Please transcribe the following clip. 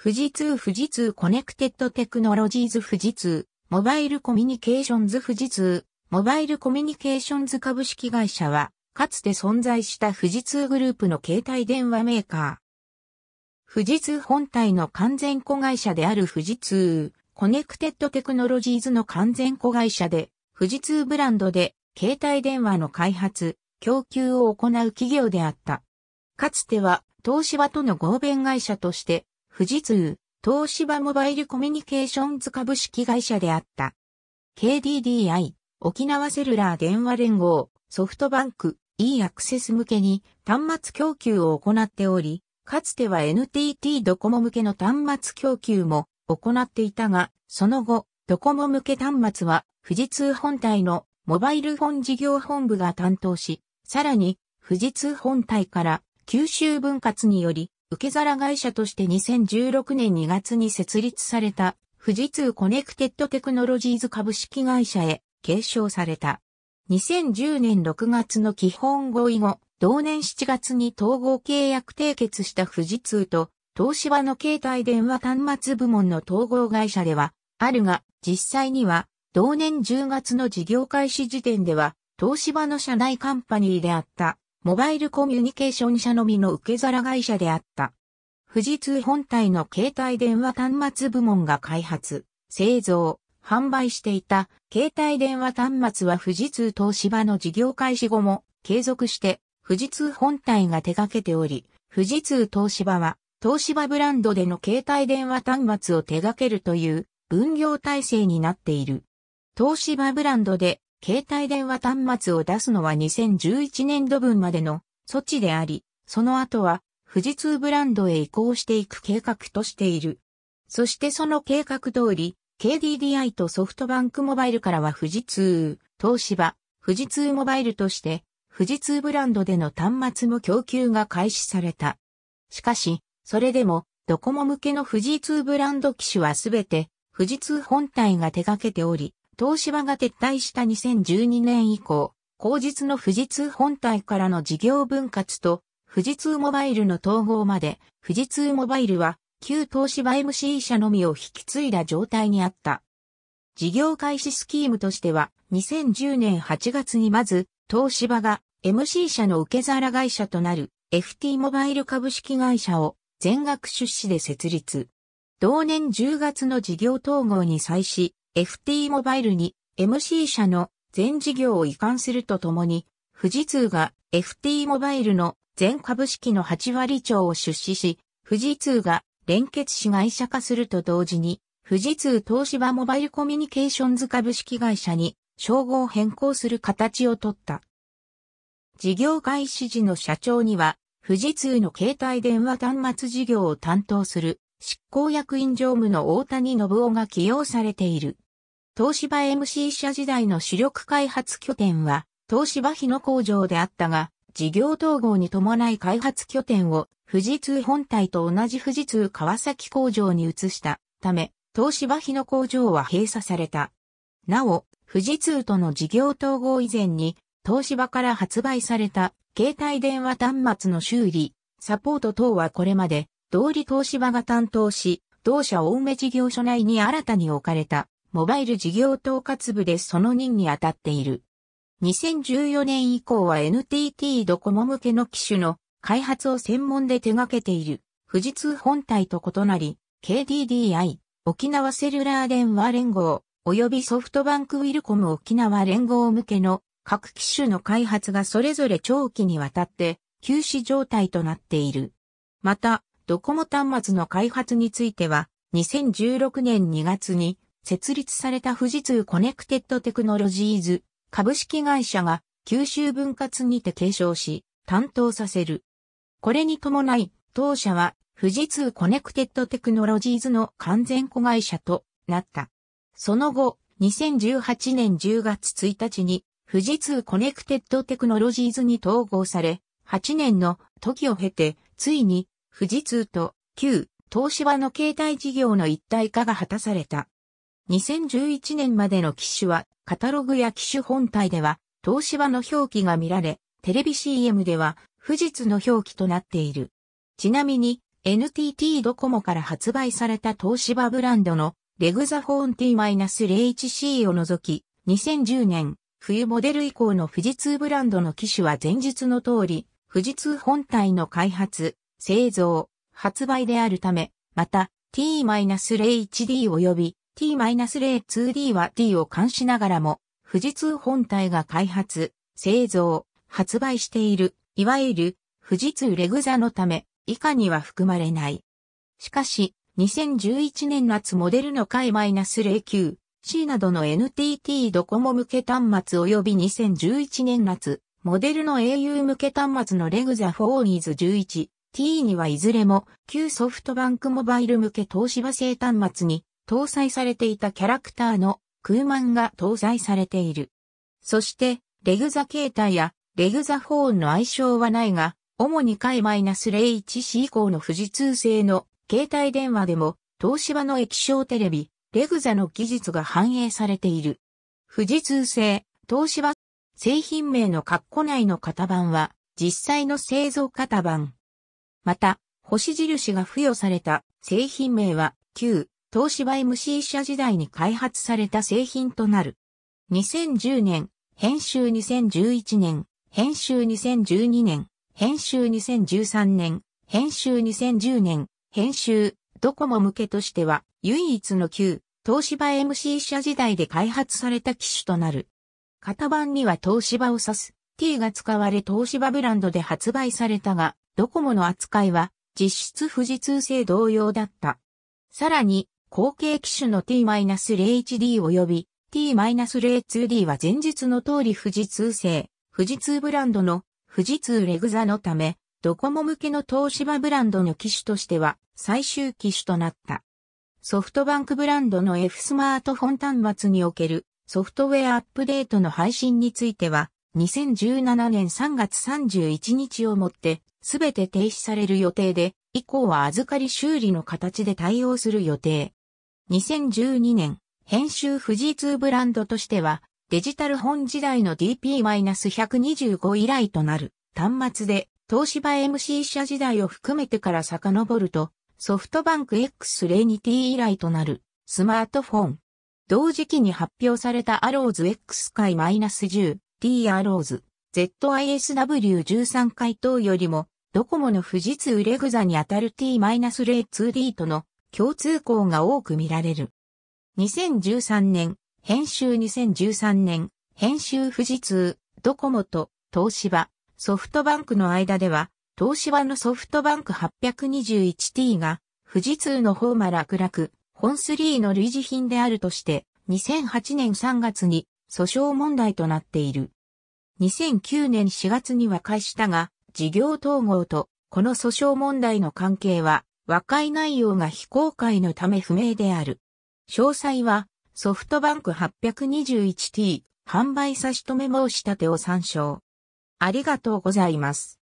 富士通富士通コネクテッドテクノロジーズ富士通、モバイルコミュニケーションズ富士通、モバイルコミュニケーションズ株式会社は、かつて存在した富士通グループの携帯電話メーカー。富士通本体の完全子会社である富士通、コネクテッドテクノロジーズの完全子会社で、富士通ブランドで携帯電話の開発、供給を行う企業であった。かつては東芝との合弁会社として富士通、東芝モバイルコミュニケーションズ株式会社であった。KDDI、沖縄セルラー電話連合、ソフトバンク、e アクセス向けに端末供給を行っており、かつては NTT ドコモ向けの端末供給も行っていたが、その後、ドコモ向け端末は富士通本体のモバイル本事業本部が担当し、さらに富士通本体から九州分割により受け皿会社として2016年2月に設立された富士通コネクテッドテクノロジーズ株式会社へ継承された。2010年6月の基本合意後、同年7月に統合契約締結した富士通と東芝の携帯電話端末部門の統合会社ではあるが、実際には同年10月の事業開始時点では東芝の社内カンパニーであった。モバイルコミュニケーション社のみの受け皿会社であった。富士通本体の携帯電話端末部門が開発、製造、販売していた携帯電話端末は富士通東芝の事業開始後も継続して富士通本体が手掛けており、富士通東芝は東芝ブランドでの携帯電話端末を手掛けるという分業体制になっている。東芝ブランドで携帯電話端末を出すのは2011年度分までの措置であり、その後は富士通ブランドへ移行していく計画としている。そしてその計画通り、KDDI とソフトバンクモバイルからは富士通、東芝、富士通モバイルとして、富士通ブランドでの端末も供給が開始された。しかし、それでも、ドコモ向けの富士通ブランド機種はすべて、富士通本体が手掛けており、東芝が撤退した2012年以降、後日の富士通本体からの事業分割と、富士通モバイルの統合まで、富士通モバイルは、旧東芝 MC 社のみを引き継いだ状態にあった。事業開始スキームとしては、2010年8月にまず、東芝が MC 社の受け皿会社となる FT モバイル株式会社を全額出資で設立。同年10月の事業統合に際し、FT モバイルに MC 社の全事業を移管するとともに、富士通が FT モバイルの全株式の8割超を出資し、富士通が連結し会社化すると同時に、富士通東芝モバイルコミュニケーションズ株式会社に称号を変更する形をとった。事業開始時の社長には、富士通の携帯電話端末事業を担当する執行役員常務の大谷信夫が起用されている。東芝 MC 社時代の主力開発拠点は、東芝日野工場であったが、事業統合に伴い開発拠点を富士通本体と同じ富士通川崎工場に移したため、東芝日野工場は閉鎖された。なお、富士通との事業統合以前に、東芝から発売された携帯電話端末の修理、サポート等はこれまで、通理東芝が担当し、同社青梅事業所内に新たに置かれたモバイル事業統括部でその任に当たっている。2014年以降は NTT ドコモ向けの機種の開発を専門で手掛けている富士通本体と異なり、KDDI、沖縄セルラー電話連合、及びソフトバンクウィルコム沖縄連合向けの各機種の開発がそれぞれ長期にわたって休止状態となっている。また、ドコモ端末の開発については、2016年2月に設立された富士通コネクテッドテクノロジーズ株式会社が九州分割にて継承し、担当させる。これに伴い、当社は富士通コネクテッドテクノロジーズの完全子会社となった。その後、2018年10月1日に富士通コネクテッドテクノロジーズに統合され、8年の時を経て、ついに富士通と旧東芝の携帯事業の一体化が果たされた。2011年までの機種は、カタログや機種本体では、東芝の表記が見られ、テレビ CM では、富士通の表記となっている。ちなみに、NTT ドコモから発売された東芝ブランドのレグザフォーン T-01C を除き、2010年、冬モデル以降の富士通ブランドの機種は前述の通り、富士通本体の開発、製造、発売であるため、また T-01D 及び T-02D は D を冠しながらも、富士通本体が開発、製造、発売している、いわゆる富士通レグザのため、以下には含まれない。しかし、2011年夏モデルの回 -09C などの NTT ドコモ向け端末及び2011年夏、モデルの au 向け端末のレグザフォーニーズ 11T にはいずれも旧ソフトバンクモバイル向け東芝製端末に搭載されていたキャラクターの空漫が搭載されている。そして、レグザ形態やレグザホーンの相性はないが、主に回 -01C 以降の富士通製の携帯電話でも、東芝の液晶テレビ、レグザの技術が反映されている。富士通製、東芝製品名の括弧内の型番は、実際の製造型番。また、星印が付与された製品名は、旧東芝 MC 社時代に開発された製品となる。2010年、編集2011年、編集2012年、編集2013年、編集2010年、編集、ドコモ向けとしては唯一の旧、東芝 MC 社時代で開発された機種となる。型番には東芝を指す t が使われ東芝ブランドで発売されたが、ドコモの扱いは実質富士通製同様だった。さらに、後継機種の T-01D 及び T-02D は前述の通り富士通製、富士通ブランドの富士通レグザのため、ドコモ向けの東芝ブランドの機種としては最終機種となった。ソフトバンクブランドの F スマートフォン端末におけるソフトウェアアップデートの配信については、2017年3月31日をもって、すべて停止される予定で、以降は預かり修理の形で対応する予定。2012年、編集富士通ブランドとしては、デジタル本時代の DP-125 以来となる端末で、東芝 MC 社時代を含めてから遡ると、ソフトバンク X02T 以来となるスマートフォン。同時期に発表されたアローズ X 回 -10、T アローズ、ZISW13 回等よりも、ドコモの富士通レグザにあたる T-02D との共通項が多く見られる。2013年、編集2013年、編集富士通、ドコモと東芝、ソフトバンクの間では、東芝のソフトバンク 821T が、富士通の方ま楽々、本3の類似品であるとして、2008年3月に訴訟問題となっている。2009年4月には解したが、事業統合とこの訴訟問題の関係は和解内容が非公開のため不明である。詳細は、ソフトバンク 821T 販売差し止め申し立てを参照。ありがとうございます。